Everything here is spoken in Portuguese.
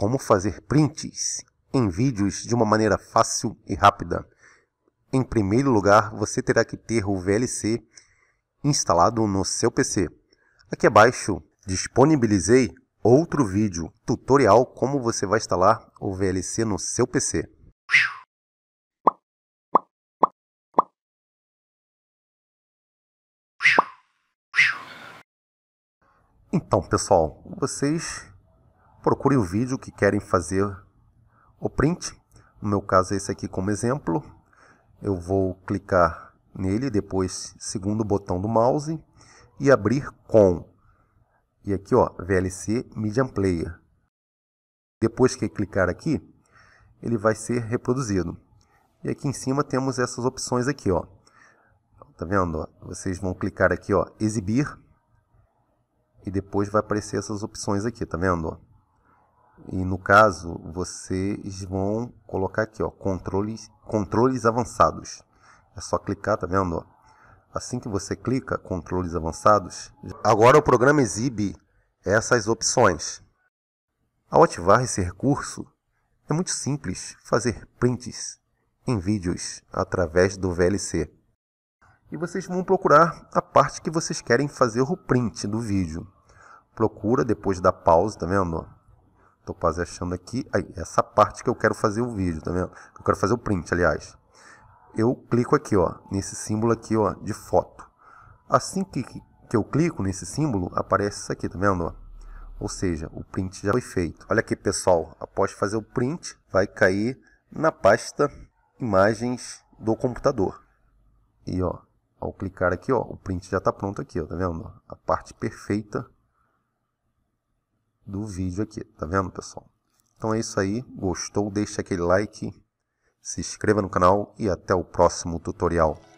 como fazer prints em vídeos de uma maneira fácil e rápida. Em primeiro lugar, você terá que ter o VLC instalado no seu PC. Aqui abaixo, disponibilizei outro vídeo tutorial como você vai instalar o VLC no seu PC. Então, pessoal, vocês procure o vídeo que querem fazer o print. No meu caso, é esse aqui como exemplo. Eu vou clicar nele, depois segundo o botão do mouse e abrir com. E aqui, ó, VLC Media Player. Depois que clicar aqui, ele vai ser reproduzido. E aqui em cima temos essas opções aqui, ó. Tá vendo? Vocês vão clicar aqui, ó, exibir. E depois vai aparecer essas opções aqui, tá vendo? E no caso, vocês vão colocar aqui, ó, controles, controles avançados. É só clicar, tá vendo? Ó? Assim que você clica, controles avançados, agora o programa exibe essas opções. Ao ativar esse recurso, é muito simples fazer prints em vídeos através do VLC. E vocês vão procurar a parte que vocês querem fazer o print do vídeo. Procura depois da pausa, tá vendo? Estou quase achando aqui. Aí, essa parte que eu quero fazer o vídeo, tá vendo? Eu quero fazer o print, aliás. Eu clico aqui, ó, nesse símbolo aqui, ó, de foto. Assim que, que eu clico nesse símbolo, aparece isso aqui, tá vendo? Ó? Ou seja, o print já foi feito. Olha aqui, pessoal. Após fazer o print, vai cair na pasta imagens do computador. E ó, ao clicar aqui, ó, o print já está pronto aqui, ó, tá vendo? A parte perfeita do vídeo aqui, tá vendo, pessoal? Então é isso aí, gostou, deixa aquele like, se inscreva no canal e até o próximo tutorial.